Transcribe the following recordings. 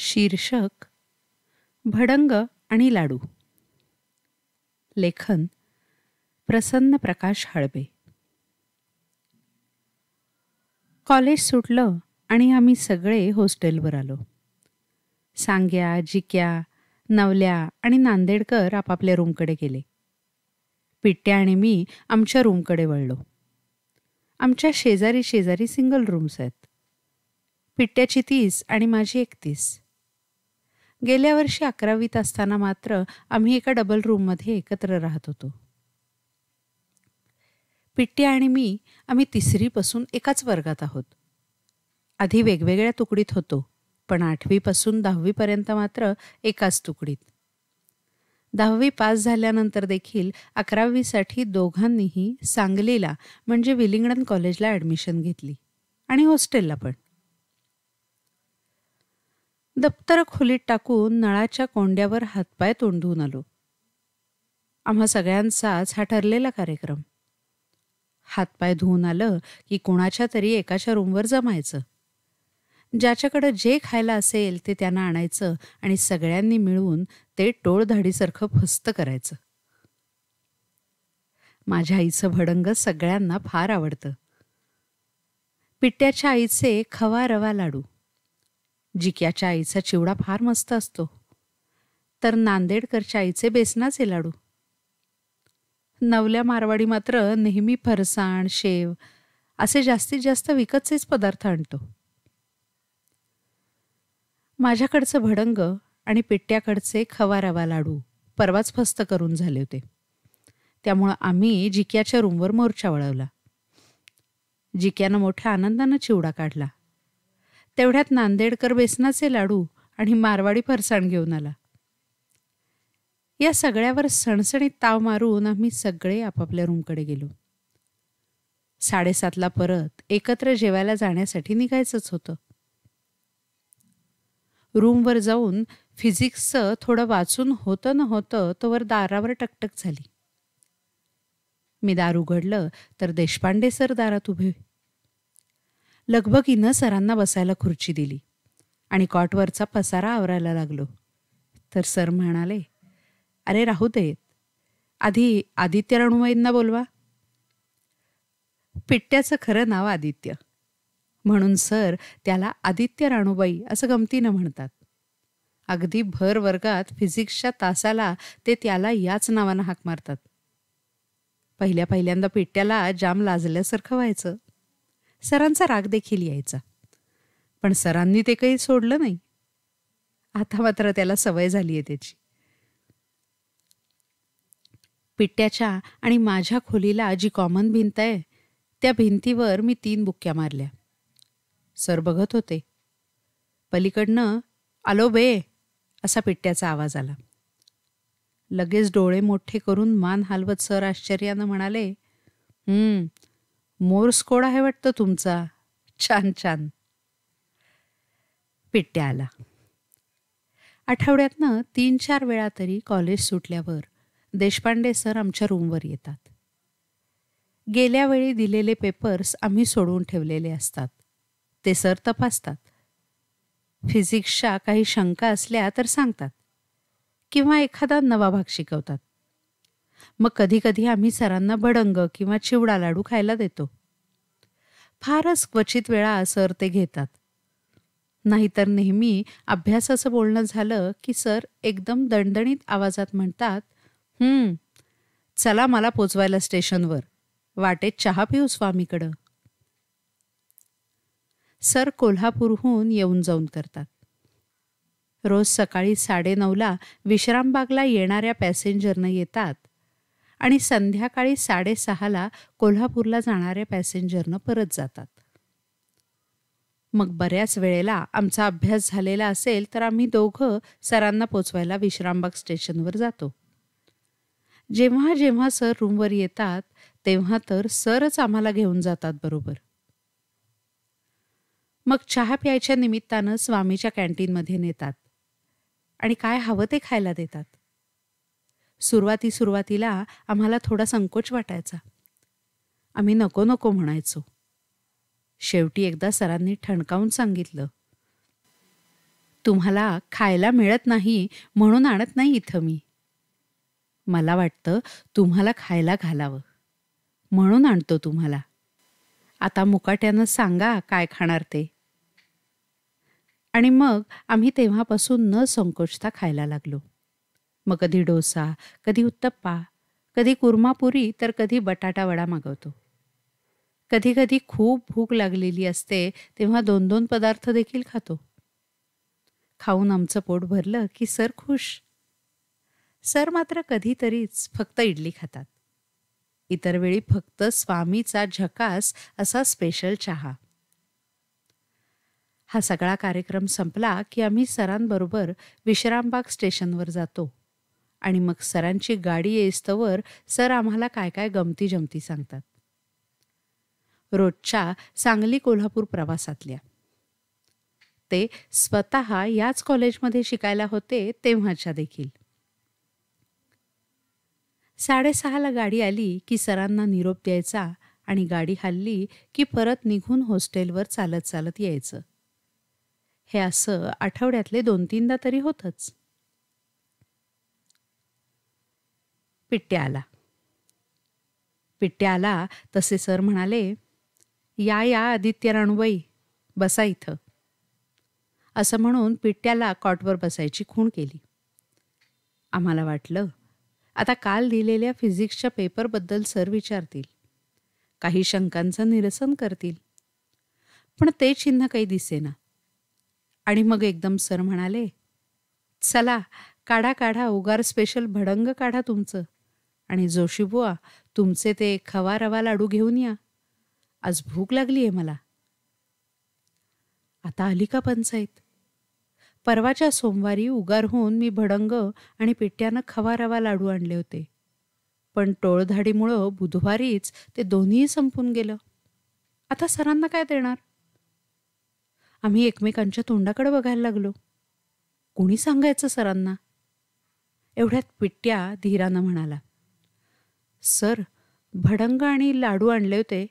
शीर्षक भडंग आणि लाडू लेखन प्रसन्न प्रकाश हळबे कॉलेज सुटलं आणि आम्ही सगळे हॉस्टेलवर आलो सांग्या जिक्या नवल्या आणि नांदेडकर आपापल्या रूमकडे गेले पिट्ट्या आणि मी आमच्या रूमकडे वळलो आमच्या शेजारी शेजारी सिंगल रूम्स आहेत पिट्ट्याची तीस आणि माझी एकतीस गेल्या वर्षी अकरावीत असताना मात्र आम्ही एका डबल रूममध्ये एकत्र राहत होतो पिट्टी आणि मी आम्ही तिसरीपासून एकाच वर्गात आहोत आधी वेगवेगळ्या तुकडीत होतो पण आठवीपासून दहावीपर्यंत मात्र एकाच तुकडीत दहावी पास झाल्यानंतर देखील अकरावीसाठी दोघांनीही सांगलीला म्हणजे विलिंगडन कॉलेजला ॲडमिशन घेतली आणि हॉस्टेलला पण दप्तर खोलीत टाकून नळाच्या कोंड्यावर हातपाय तोंडून आलो आम्हा सगळ्यांचाच हा ठरलेला कार्यक्रम हातपाय धुवून आलं की कोणाच्या तरी एकाच्या रूमवर जमायचं ज्याच्याकडं जे खायला असेल ते त्यांना आणायचं आणि सगळ्यांनी मिळून ते टोळधाडीसारखं फस्त करायचं माझ्या आईचं भडंग सगळ्यांना फार आवडतं पिट्ट्याच्या आईचे खवा रवा लाडू जिक्याच्या आईचा चिवडा फार मस्त असतो तर नांदेडकरच्या आईचे बेसनाचे लाडू नवल्या मारवाडी मात्र नेहमी फरसाण शेव असे जास्तीत जास्त विकतचेच पदार्थ आणतो माझ्याकडचं भडंग आणि पिट्ट्याकडचे रवा लाडू परवाच फस्त करून झाले होते त्यामुळं आम्ही जिक्याच्या रूमवर मोर्चा वळवला जिक्यानं मोठ्या आनंदानं चिवडा काढला तेवढ्यात नांदेडकर बेसनाचे लाडू आणि मारवाडी फरसाण घेऊन आला या सगळ्यावर सणसणीत ताव मारून आम्ही सगळे आपापल्या रूमकडे गेलो साडेसातला परत एकत्र जेवायला जाण्यासाठी निघायचंच होतं रूमवर जाऊन फिजिक्सचं थोडं वाचून होतं न होतं तोवर दारावर टकटक झाली मी दार उघडलं तर देशपांडे सर दारात उभे लगबगीनं सरांना बसायला खुर्ची दिली आणि कॉटवरचा पसारा आवरायला लागलो तर सर म्हणाले अरे राहू देत आधी आदित्य राणूबाईंना बोलवा पिट्ट्याचं खरं नाव आदित्य म्हणून सर त्याला आदित्य राणूबाई असं गमतीनं म्हणतात अगदी भर वर्गात फिजिक्सच्या तासाला ते त्याला याच नावानं हाक मारतात पहिल्या पहिल्यांदा पिट्ट्याला जाम लाजल्यासारखं व्हायचं सरांचा राग देखील यायचा पण सरांनी ते काही सोडलं नाही आता मात्र त्याला सवय झाली आहे त्याची पिट्ट्याच्या आणि माझ्या खोलीला जी कॉमन भिंत आहे त्या भिंतीवर मी तीन बुक्क्या मारल्या सर बघत होते पलीकडनं आलो बे असा पिट्ट्याचा आवाज आला लगेच डोळे मोठे करून मान हलवत सर आश्चर्यानं म्हणाले मोर्स कोड आहे वाटतं तुमचा छान छान पिट्ट्या आला आठवड्यातनं तीन चार वेळा तरी कॉलेज सुटल्यावर देशपांडे सर आमच्या रूमवर येतात गेल्या वेळी दिलेले पेपर्स आम्ही सोडून ठेवलेले असतात ते सर तपासतात फिजिक्सच्या काही शंका असल्या तर सांगतात किंवा एखादा नवा भाग शिकवतात मग कधीकधी आम्ही सरांना भडंग किंवा चिवडा लाडू खायला देतो फारच क्वचित वेळा सर ते घेतात नाहीतर नेहमी अभ्यासाचं बोलणं झालं की सर एकदम दणदणीत आवाजात म्हणतात चला मला पोचवायला स्टेशनवर वाटेत चहा पिऊ स्वामीकडं सर कोल्हापूरहून येऊन जाऊन करतात रोज सकाळी नऊला विश्रामबागला येणाऱ्या पॅसेंजरनं येतात आणि संध्याकाळी साडेसहाला कोल्हापूरला जाणाऱ्या पॅसेंजरनं परत जातात मग बऱ्याच वेळेला आमचा अभ्यास झालेला असेल तर आम्ही दोघं सरांना पोचवायला विश्रामबाग स्टेशनवर जातो जेव्हा जेव्हा सर रूमवर येतात तेव्हा तर सरच आम्हाला घेऊन जातात बरोबर मग चहा प्यायच्या निमित्तानं स्वामीच्या कॅन्टीनमध्ये नेतात आणि काय हवं ते खायला देतात सुरुवाती सुरुवातीला आम्हाला थोडा संकोच वाटायचा आम्ही नको नको म्हणायचो शेवटी एकदा सरांनी ठणकावून सांगितलं तुम्हाला खायला मिळत नाही म्हणून आणत नाही इथं मी मला वाटतं तुम्हाला खायला घालावं म्हणून आणतो तुम्हाला आता मुकाट्यानं सांगा काय खाणार ते आणि मग आम्ही तेव्हापासून न संकोचता खायला लागलो मग कधी डोसा कधी उत्तप्पा कधी कुर्मापुरी तर कधी बटाटा वडा मागवतो कधी कधी खूप भूक लागलेली असते तेव्हा दोन दोन पदार्थ देखील खातो खाऊन आमचं पोट भरलं की सर खुश सर मात्र कधीतरीच फक्त इडली खातात इतर वेळी फक्त स्वामीचा झकास असा स्पेशल चहा हा सगळा कार्यक्रम संपला की आम्ही सरांबरोबर विश्रामबाग स्टेशनवर जातो आणि मग सरांची गाडी येईस्तवर सर आम्हाला काय काय गमती जमती सांगतात रोजच्या सांगली कोल्हापूर प्रवासातल्या ते स्वत याच कॉलेजमध्ये शिकायला होते तेव्हाच्या देखील साडेसहाला गाडी आली की सरांना निरोप द्यायचा आणि गाडी हल्ली की परत निघून हॉस्टेलवर चालत चालत यायचं हे असं आठवड्यातले दोन तीनदा तरी होतच पिट्ट्या आला पिट्ट्या आला तसे सर म्हणाले या या आदित्य राणूबाई बसा इथं असं म्हणून पिट्ट्याला कॉटवर बसायची खूण केली आम्हाला वाटलं आता काल दिलेल्या फिजिक्सच्या पेपरबद्दल सर विचारतील काही शंकांचं निरसन करतील पण ते चिन्ह काही दिसेना आणि मग एकदम सर म्हणाले चला काढा काढा उगार स्पेशल भडंग काढा तुमचं आणि जोशीबुआ तुमचे ते खवा रवा लाडू घेऊन या आज भूक लागली आहे मला आता आली का पंचायत परवाच्या सोमवारी उगार होऊन मी भडंग आणि पिट्ट्यानं खवा रवा लाडू आणले होते पण टोळधाडीमुळं बुधवारीच ते दोन्ही संपून गेलं आता सरांना काय देणार आम्ही एकमेकांच्या तोंडाकडे बघायला लागलो कोणी सांगायचं सरांना एवढ्यात पिट्ट्या धीरानं म्हणाला सर भडंग आणि लाडू आणले होते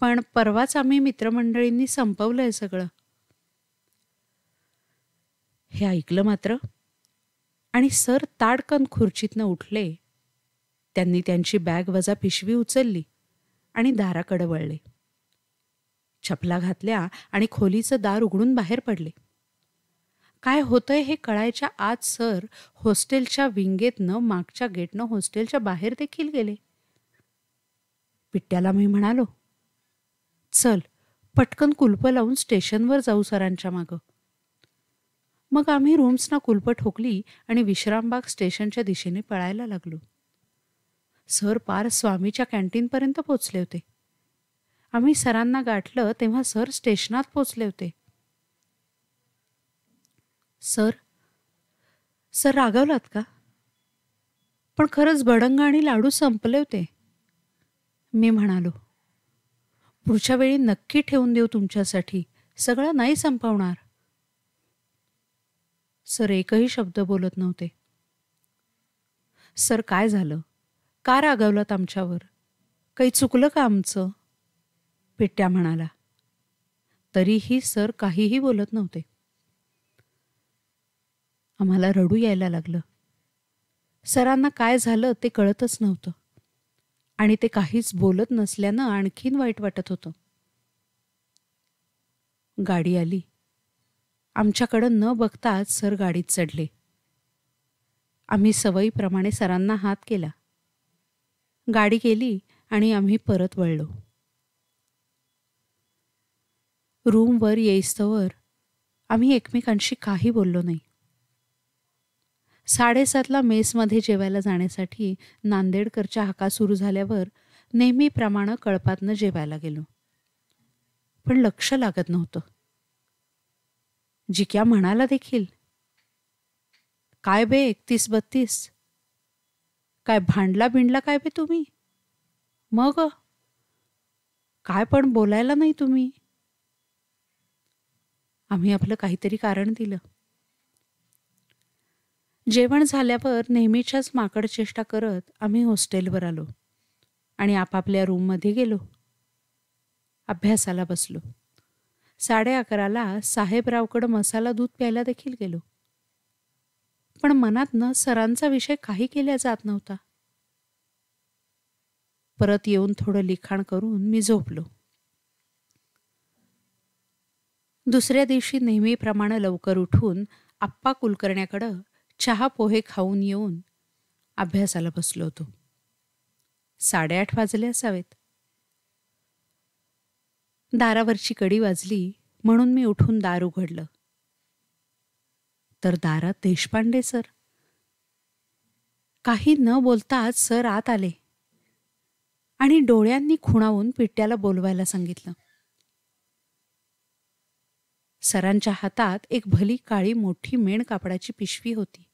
पण परवाच आम्ही मित्रमंडळींनी संपवलं आहे सगळं हे ऐकलं मात्र आणि सर ताडकन खुर्चीतनं उठले त्यांनी त्यांची बॅग वजा पिशवी उचलली आणि दाराकडे वळले छपला घातल्या आणि खोलीचं दार उघडून बाहेर पडले काय होतंय हे कळायच्या आज सर हॉस्टेलच्या विंगेतनं मागच्या गेटनं हॉस्टेलच्या बाहेर देखील गेले पिट्ट्याला मी म्हणालो चल पटकन कुलप लावून स्टेशनवर जाऊ सरांच्या मागं मग आम्ही रूम्सना कुलप ठोकली आणि विश्रामबाग स्टेशनच्या दिशेने पळायला लागलो सर पार स्वामीच्या कॅन्टीनपर्यंत पोचले होते आम्ही सरांना गाठलं तेव्हा सर स्टेशनात पोचले होते सर सर रागवलात का पण खरंच बडंग आणि लाडू संपले होते मी म्हणालो पुढच्या वेळी नक्की ठेवून देऊ तुमच्यासाठी सगळं नाही संपवणार सर एकही शब्द बोलत नव्हते सर काय झालं का रागवलात आमच्यावर काही चुकलं का आमचं पिट्ट्या म्हणाला तरीही सर काहीही बोलत नव्हते आम्हाला रडू यायला लागलं सरांना काय झालं ते कळतच नव्हतं आणि ते काहीच बोलत नसल्यानं आणखीन वाईट वाटत होतं गाडी आली आमच्याकडं न बघताच सर गाडीत चढले आम्ही सवयीप्रमाणे सरांना हात केला गाडी केली आणि आम्ही परत वळलो रूमवर येईस्तवर आम्ही एकमेकांशी काही बोललो नाही साडेसातला मेसमध्ये जेवायला जाण्यासाठी नांदेडकरच्या हाका सुरू झाल्यावर नेहमीप्रमाणे कळपातनं जेवायला गेलो पण लक्ष लागत नव्हतं जिक्या म्हणाला देखील काय बे एकतीस बत्तीस काय भांडला बिंडला काय बे तुम्ही मग काय पण बोलायला नाही तुम्ही आम्ही आपलं काहीतरी कारण दिलं जेवण झाल्यावर नेहमीच्याच माकड चेष्टा करत आम्ही हॉस्टेलवर आलो आणि आपापल्या रूममध्ये गेलो अभ्यासाला बसलो साडे अकराला साहेबरावकडं मसाला दूध प्यायला देखील गेलो पण मनातनं सरांचा विषय काही केला जात नव्हता परत येऊन थोडं लिखाण करून मी झोपलो दुसऱ्या दिवशी नेहमीप्रमाणे लवकर उठून आप्पा कुलकर्ण्याकडं चहा पोहे खाऊन येऊन अभ्यासाला बसलो होतो साडेआठ वाजले असावेत दारावरची कडी वाजली म्हणून मी उठून दार उघडलं तर दारात देशपांडे सर काही न बोलताच सर आत आले आणि डोळ्यांनी खुणावून पिट्याला बोलवायला सांगितलं सरांच्या हातात एक भली काळी मोठी मेण कापडाची पिशवी होती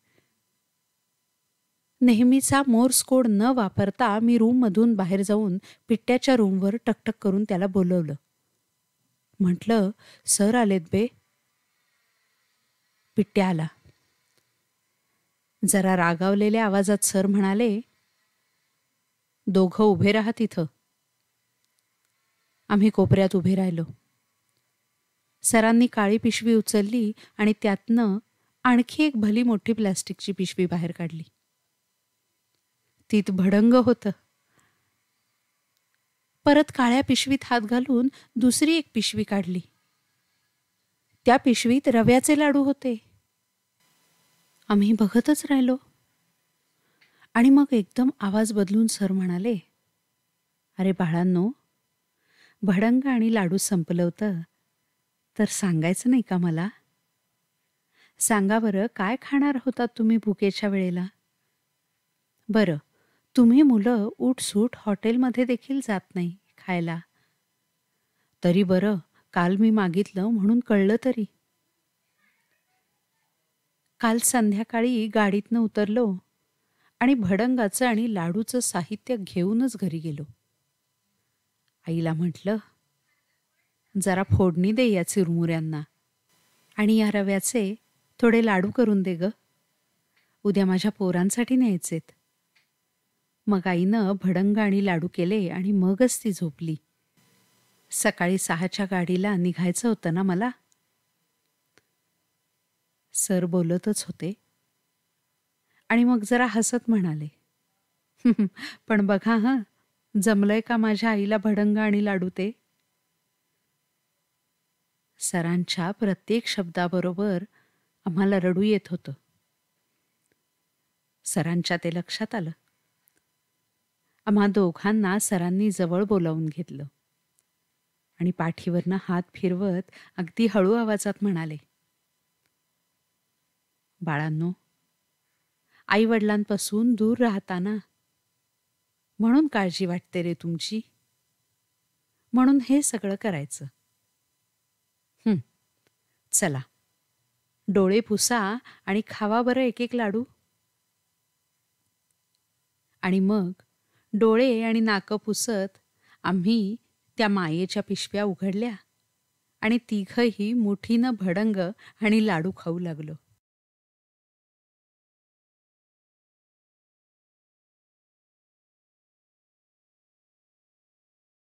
नेहमीचा मोर्स कोड न वापरता मी रूममधून बाहेर जाऊन पिट्ट्याच्या रूमवर टकटक करून त्याला बोलवलं म्हटलं सर आलेत बे पिट्ट्या आला जरा रागावलेल्या आवाजात सर म्हणाले दोघं उभे राहत तिथं आम्ही कोपऱ्यात उभे राहिलो सरांनी काळी पिशवी उचलली आणि त्यातनं आणखी एक भली मोठी प्लॅस्टिकची पिशवी बाहेर काढली तीत भडंग होतं परत काळ्या पिशवीत हात घालून दुसरी एक पिशवी काढली त्या पिशवीत रव्याचे लाडू होते आम्ही बघतच राहिलो आणि मग एकदम आवाज बदलून सर म्हणाले अरे बाळांनो भडंग आणि लाडू संपलं होतं तर सांगायचं नाही का मला सांगा बरं काय खाणार होतात तुम्ही भुकेच्या वेळेला बरं तुम्ही मुलं उठसूट हॉटेलमध्ये देखील जात नाही खायला तरी बरं काल मी मागितलं म्हणून कळलं तरी काल संध्याकाळी गाडीतनं उतरलो आणि भडंगाचं आणि लाडूचं साहित्य घेऊनच घरी गेलो आईला म्हटलं जरा फोडणी दे या चिरमुऱ्यांना आणि या रव्याचे थोडे लाडू करून दे ग उद्या माझ्या पोरांसाठी न्यायचेत मग आईनं भडंग आणि लाडू केले आणि मगच ती झोपली सकाळी सहाच्या गाडीला निघायचं होतं ना मला सर बोलतच होते आणि मग जरा हसत म्हणाले पण बघा ह जमलंय का माझ्या आईला भडंग आणि लाडू ते सरांच्या प्रत्येक शब्दाबरोबर आम्हाला रडू येत होतं सरांच्या ते लक्षात आलं आम्हा दोघांना सरांनी जवळ बोलावून घेतलं आणि पाठीवरनं हात फिरवत अगदी हळू आवाजात म्हणाले बाळांनो आई वडिलांपासून दूर राहताना म्हणून काळजी वाटते रे तुमची म्हणून हे सगळं करायचं हम्म चला डोळे पुसा आणि खावा बरं एक एक लाडू आणि मग डोळे आणि नाकं पुसत आम्ही त्या मायेच्या पिशव्या उघडल्या आणि तिघंही मुठीनं भडंग आणि लाडू खाऊ लागलो